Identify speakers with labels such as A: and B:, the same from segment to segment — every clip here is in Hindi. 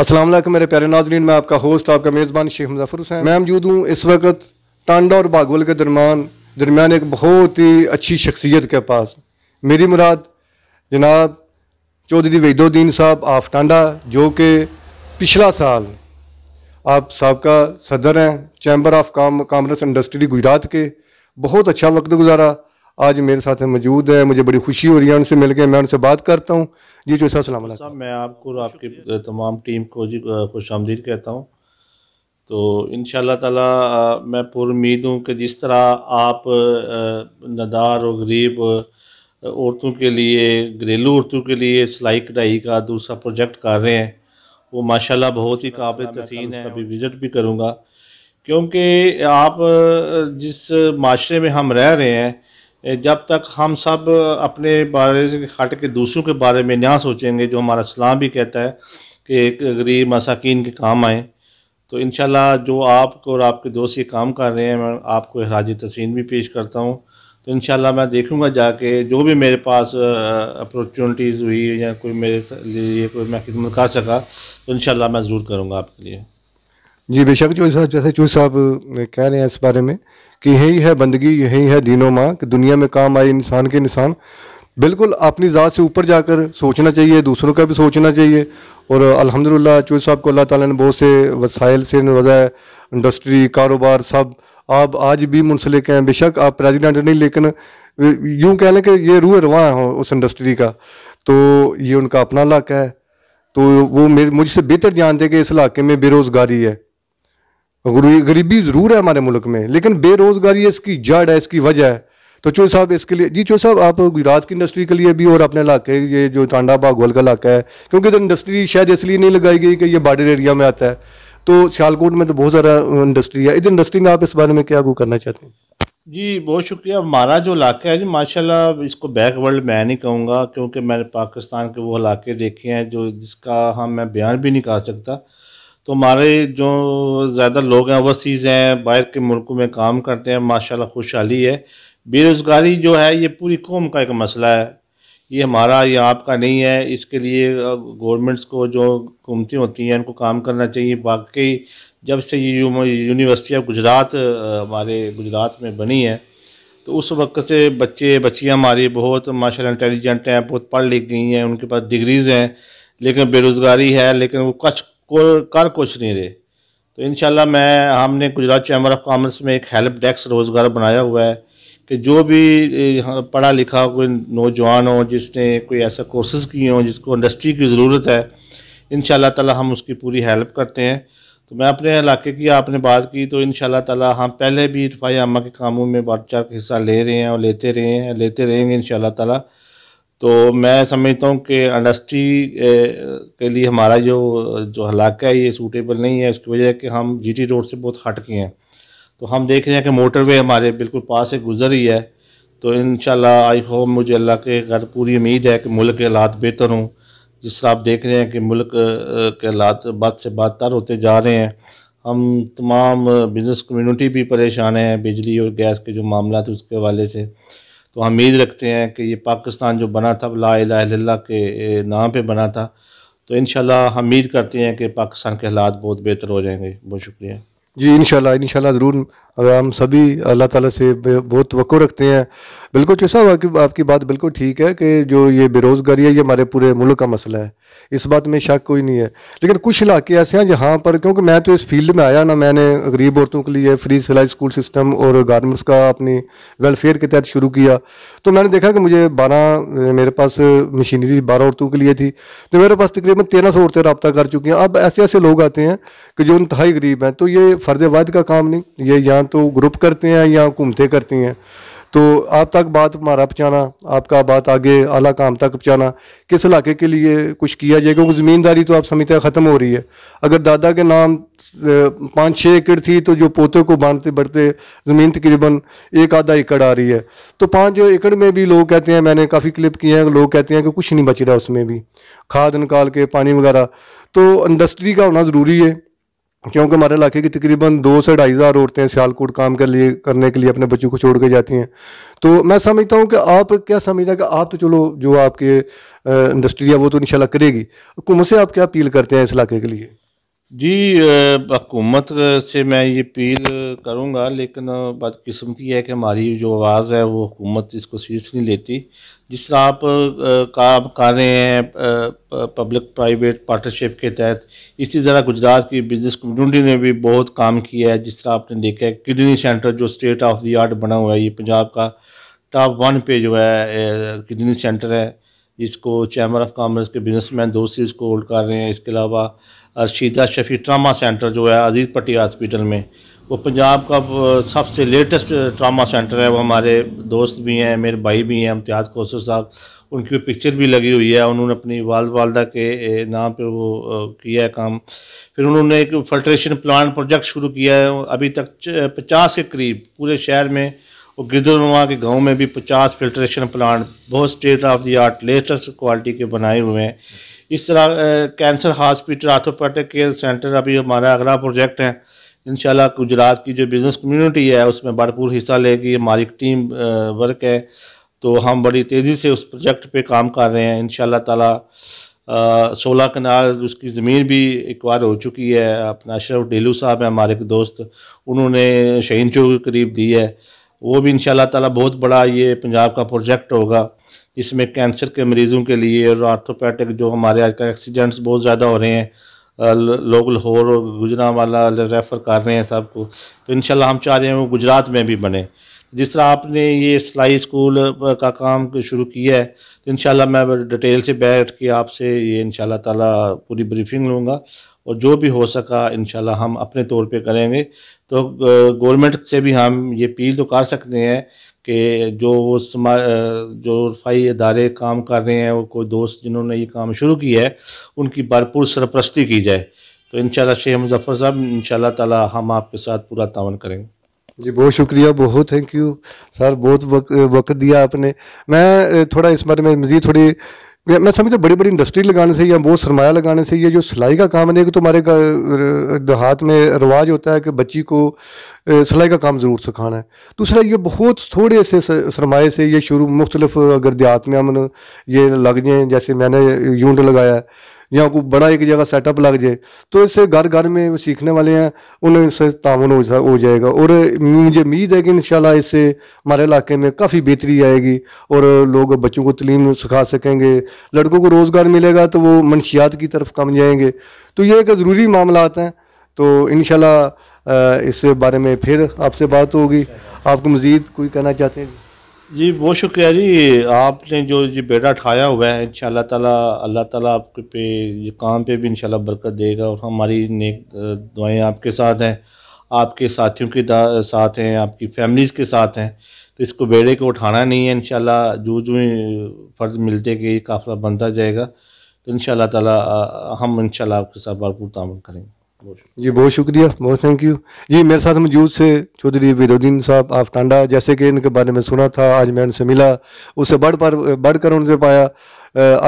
A: असलम मेरे प्यारे नाजरीन मैं आपका होस्ट आपका मेज़बान शेख मुजफ़र हुसैन मैं मौजूद हूँ इस वक्त टांडा और बागवल के दरमान दरमियान एक बहुत ही अच्छी शख्सियत के पास मेरी मुराद जनाब चौधरी वहीदुद्दीन साहब आफ टांडा जो कि पिछला साल आप सबका सदर हैं चैम्बर ऑफ काम कामर्स इंडस्ट्री गुजरात के बहुत अच्छा वक्त गुजारा आज मेरे साथ मौजूद है मुझे बड़ी खुशी हो रही है उनसे मिलकर मैं उनसे बात करता हूँ जी जो सर सलाम साहब
B: मैं आपको और आपकी तमाम टीम को जी खुश आमदीद कहता हूँ तो इन ताला मैं पुरुद हूँ कि जिस तरह आप नदार और गरीब औरतों के लिए घरेलू औरतों के लिए सिलाई कढ़ाई का दूसरा प्रोजेक्ट कर रहे हैं वो माशाल्लाह बहुत ही काबिल तसीन है अभी विज़िट भी करूँगा क्योंकि आप जिस माशरे में हम रह रहे हैं जब तक हम सब अपने बारे से हट के दूसरों के बारे में ना सोचेंगे जो हमारा इस्लाम भी कहता है कि एक गरीब मसाकिन के काम आए तो इन जो आप और आपके दोस्त ये काम कर रहे हैं मैं आपको हराज तस्वीन भी पेश करता हूँ तो इन मैं देखूँगा जाके जो भी मेरे पास अपॉर्चुनिटीज़ हुई या कोई मेरे लिए कोई मैं खिदमत कर सका तो इन मैं ज़रूर करूँगा आपके लिए
A: जी बेशक जो जैसे चूज साहब कह रहे हैं इस बारे में कि यही है बंदगी यही है दीनों माँ कि दुनिया में काम आए इंसान के निशान बिल्कुल अपनी ज़ात से ऊपर जाकर सोचना चाहिए दूसरों का भी सोचना चाहिए और अल्हम्दुलिल्लाह चौधरी साहब को अल्लाह ताला ने बहुत से वसाइल से नवाजा इंडस्ट्री कारोबार सब आप आज भी मुंसलिक हैं बेशक आप प्रेजिडेंट नहीं लेकिन यूँ कह लें कि ये रूह रवा हो उस इंडस्ट्री का तो ये उनका अपना इलाका है तो वो मेरे मुझसे बेहतर जानते हैं कि इस इलाके में बेरोज़गारी है गरीबी ज़रूर है हमारे मुल्क में लेकिन बेरोज़गारी इसकी जड़ है इसकी वजह है तो चो साहब इसके लिए जी चो साहब आप गुजरात की इंडस्ट्री के लिए भी और अपने इलाके ये जो टांडा गोल का इलाका है क्योंकि इधर तो इंडस्ट्री शायद इसलिए नहीं लगाई गई कि ये बॉर्डर एरिया में आता है तो सियालकोट में तो बहुत सारा इंडस्ट्री है इधर इंडस्ट्री में आप इस बारे में क्या वो करना चाहते हैं
B: जी बहुत शुक्रिया हमारा जो इलाका है जी माशाल्लाह इसको बैकवर्ल्ड मैं नहीं कहूँगा क्योंकि मैंने पाकिस्तान के वो इलाके देखे हैं जो जिसका हम हाँ, मैं बयान भी नहीं कर सकता तो हमारे जो ज़्यादा लोग हैं ओवरसीज़ हैं बाहर के मुल्कों में काम करते हैं माशाल्लाह खुशहाली है बेरोज़गारी जो है ये पूरी कौम का एक मसला है ये हमारा ये आपका नहीं है इसके लिए गवर्नमेंट्स को जो हुकूमतें होती हैं उनको काम करना चाहिए बाकी जब से ये यूनिवर्सिटी ऑफ गुजरात हमारे गुजरात में बनी है तो उस वक्त से बच्चे बच्चियाँ हमारी बहुत माशा इंटेलिजेंट हैं बहुत पढ़ लिख गई हैं उनके पास डिग्रीज़ हैं लेकिन बेरोज़गारी है लेकिन वो कुछ कर कुछ नहीं रहे तो इन मैं हमने गुजरात चैम्बर ऑफ कॉमर्स में एक हेल्प डेस्क रोज़गार बनाया हुआ है कि जो भी हाँ, पढ़ा लिखा कोई नौजवान हो जिसने कोई ऐसा कोर्सेज किए हों जिसको इंडस्ट्री की ज़रूरत है इन ताला हम उसकी पूरी हेल्प करते हैं तो मैं अपने इलाके की आपने बात की तो इन ताला हम पहले भी इतफाई अम्मा के कामों में बढ़ चढ़ हिस्सा ले रहे हैं और लेते रहे हैं लेते रहेंगे इन ताला तो मैं समझता हूँ कि इंडस्ट्री के लिए हमारा जो जो इलाका है ये सूटेबल नहीं है उसकी वजह कि हम जीटी रोड से बहुत हट के हैं तो हम देख रहे हैं कि मोटरवे हमारे बिल्कुल पास से गुजर ही है तो इन आई होप मुझे अल्लाह के घर पूरी उम्मीद है कि मुल्क के हालात बेहतर हों जिस तरह आप देख रहे हैं कि मुल्क के हालात बद से बदतर होते जा रहे हैं हम तमाम बिज़नेस कम्यूनिटी भी परेशान हैं बिजली और गैस के जो मामला थे उसके हवाले से तो हम उम्मीद रखते हैं कि ये पाकिस्तान जो बना था ला ला के नाम पे बना था तो इन हम उम्मीद करते हैं कि पाकिस्तान के हालात बहुत बेहतर हो जाएंगे बहुत शुक्रिया
A: जी इन शाला इन ज़रूर अगर हम सभी अल्लाह ताला से बहुत वक़ो रखते हैं बिल्कुल चीसा तो हुआ कि आपकी बात बिल्कुल ठीक है कि जो ये बेरोज़गारी है ये हमारे पूरे मुल्क का मसला है इस बात में शक कोई नहीं है लेकिन कुछ इलाके ऐसे हैं जहाँ पर क्योंकि मैं तो इस फील्ड में आया ना मैंने गरीब औरतों के लिए फ्री सिलाई स्कूल सिस्टम और गारमेंट्स का अपनी वेलफेयर के तहत शुरू किया तो मैंने देखा कि मुझे बारह मेरे पास मशीनरी बारह औरतों के लिए थी तो मेरे पास तकरीबन तेरह सौ औरतें रबता कर चुकी हैं अब ऐसे ऐसे लोग आते हैं कि जो इंतहाई गरीब हैं तो ये फ़र्ज वायद का काम नहीं ये यहाँ तो ग्रुप करते हैं या घूमते करते हैं तो आप तक बात हमारा पहुँचाना आपका बात आगे आला काम तक पहुँचाना किस इलाके के लिए कुछ किया जाए क्योंकि ज़मींदारी तो आप समझते हैं ख़त्म हो रही है अगर दादा के नाम पाँच छः एकड़ थी तो जो पोते को बांधते बढ़ते ज़मीन तकरीबन एक आधा एकड़ आ रही है तो पाँच एकड़ में भी लोग कहते हैं मैंने काफ़ी क्लिप किए हैं लोग कहते हैं कि कुछ नहीं बच रहा उसमें भी खाद निकाल के पानी वगैरह तो इंडस्ट्री का होना ज़रूरी है क्योंकि हमारे इलाके की तकरीबन दो से ढाई हज़ार औरतें सियालकोट काम के लिए करने के लिए अपने बच्चों को छोड़ के जाती हैं तो मैं समझता हूँ कि आप क्या समझता है कि आप तो चलो जो आपके इंडस्ट्री है वो तो इंशाल्लाह करेगी हुकूमत से आप क्या अपील करते हैं इस इलाके के लिए
B: जी हकूमत से मैं ये अपील करूँगा लेकिन बदकस्मती है कि हमारी जो आवाज़ है वो हुकूमत इसको सीरियस नहीं लेती जिस तरह आप काम कर रहे हैं पब्लिक प्राइवेट पार्टनरशिप के तहत इसी तरह गुजरात की बिजनेस कम्युनिटी ने भी बहुत काम किया है जिस तरह आपने देखा है किडनी सेंटर जो स्टेट ऑफ द आर्ट बना हुआ है ये पंजाब का टॉप वन पे जो है किडनी सेंटर है इसको चैम्बर ऑफ कॉमर्स के बिजनेसमैन मैन सीरीज इसको होल्ड कर रहे हैं इसके अलावा अर्शीदा शफी ट्रामा सेंटर जो है अजीज़ पटिया हॉस्पिटल में वो पंजाब का सबसे लेटेस्ट ट्रामा सेंटर है वो हमारे दोस्त भी हैं मेरे भाई भी हैं इम्तियाज़ कौसर साहब उनकी पिक्चर भी लगी हुई है उन्होंने अपनी वाल वालदा के नाम पे वो किया है काम फिर उन्होंने एक फिल्ट्रेशन प्लांट प्रोजेक्ट शुरू किया है अभी तक पचास के करीब पूरे शहर में और गिरदुलमा के गांव में भी पचास फिल्ट्रेशन प्लांट बहुत state of the art latest quality के बनाए हुए हैं इस तरह cancer hospital orthopaedic care centre अभी हमारा अगला प्रोजेक्ट है इन गुजरात की जो बिज़नेस कम्युनिटी है उसमें भरपूर हिस्सा लेगी हमारी टीम वर्क है तो हम बड़ी तेज़ी से उस प्रोजेक्ट पे काम कर रहे हैं इन शाह सोलह कनाल उसकी ज़मीन भी बार हो चुकी है अपना अशरफ डेलू साहब है हमारे दोस्त उन्होंने शहीन चौक के करीब दी है वो भी इन शाह बहुत बड़ा ये पंजाब का प्रोजेक्ट होगा जिसमें कैंसर के मरीज़ों के लिए और आर्थोपैटिक जो हमारे आज का एक्सीडेंट्स बहुत ज़्यादा हो रहे हैं लोग लाहौर और गुजरा वाला रेफ़र कर रहे हैं सबको तो इन हम चाह रहे हैं वो गुजरात में भी बने जिस तरह आपने ये सिलाई स्कूल का काम शुरू किया है तो इन मैं डिटेल से बैठ के आपसे ये इन ताला पूरी ब्रीफिंग लूँगा और जो भी हो सका इन हम अपने तौर पे करेंगे तो गवर्नमेंट से भी हम ये अपील तो कर सकते हैं कि जो वो समा जो रफाई अदारे काम कर रहे हैं वो कोई दोस्त जिन्होंने ये काम शुरू किया है उनकी भरपूर सरपरस्ती की जाए तो इन शेख मुजफ़र साहब इन ताला हम आपके साथ पूरा तावन करेंगे
A: जी बहुत शुक्रिया बहुत थैंक यू सर बहुत वक्त दिया आपने मैं थोड़ा इस बारे में मज़ीद थोड़ी मैं समझता बड़ी बड़ी इंडस्ट्री लगाने से या बहुत सरमाया लगाने से ये जो सिलाई का काम है तो हमारे देहात में रवाज होता है कि बच्ची को सिलाई का काम ज़रूर सिखाना है दूसरा ये बहुत थोड़े से सरमाए से ये शुरू मुख्तलिफ अगर देहात में अमन ये लग जाएँ जैसे मैंने यूनिट लगाया है या कोई बड़ा एक जगह सेटअप लग जाए तो इससे घर घर में सीखने वाले हैं उन्हें इससे तावन हो, जा, हो जाएगा और मुझे उम्मीद है कि इन इससे हमारे इलाके में काफ़ी बेहतरी आएगी और लोग बच्चों को तलीम सिखा सकेंगे लड़कों को रोज़गार मिलेगा तो वो मनशियात की तरफ कम जाएंगे तो ये एक ज़रूरी मामला हैं तो इन इस बारे में फिर आपसे बात होगी आपको मज़ीद कोई कहना चाहते हैं
B: जी बहुत शुक्रिया जी आपने जो जी बेटा उठाया हुआ है इन ताला अल्लाह ताला आपके पे ये काम पे भी इन बरकत देगा और हमारी नेक दुआएं आपके साथ हैं आपके साथियों के साथ हैं आपकी फैमिलीज़ के साथ हैं तो इसको बेड़े को उठाना नहीं है इन जो जो फ़र्ज मिलते कि ये काफिला बनता जाएगा तो इन ताला हम इन आपके साथ भरपूर तामन करेंगे
A: जी बहुत शुक्रिया बहुत थैंक यू जी मेरे साथ मौजूद से चौधरी विदोद्दीन साहब आफ टांडा जैसे कि इनके बारे में सुना था आज मैं उनसे मिला उससे बढ़ पर बढ़ कर उनसे पाया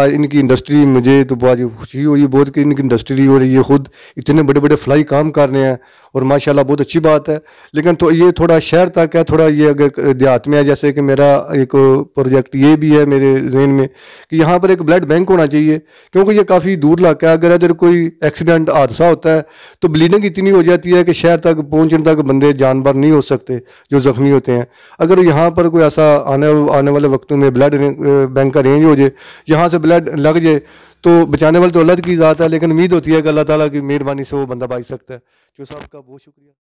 A: आज इनकी इंडस्ट्री मुझे तो बहुत खुशी हुई बहुत कि इनकी इंडस्ट्री हो रही है खुद इतने बड़े बड़े फ्लाई काम कर रहे हैं और माशाल्लाह बहुत अच्छी बात है लेकिन तो ये थोड़ा शहर तक है थोड़ा ये अगर देहात में है जैसे कि मेरा एक प्रोजेक्ट ये भी है मेरे जहन में कि यहाँ पर एक ब्लड बैंक होना चाहिए क्योंकि ये काफ़ी दूर इलाका है अगर अगर कोई एक्सीडेंट हादसा होता है तो ब्लीडिंग इतनी हो जाती है कि शहर तक पहुँचने तक बंदे जानवर नहीं हो सकते जो ज़ख्मी होते हैं अगर यहाँ पर कोई ऐसा आने आने वाले वक्तों में ब्लड बैंक का रेंज हो जाए यहाँ से ब्लड लग जाए तो बचाने वाले तो अल्लाह की ज़ात है लेकिन उम्मीद होती है कि अल्लाह ताला की मेहरबानी से वो बंदा बच सकता है जो साहब का बहुत शुक्रिया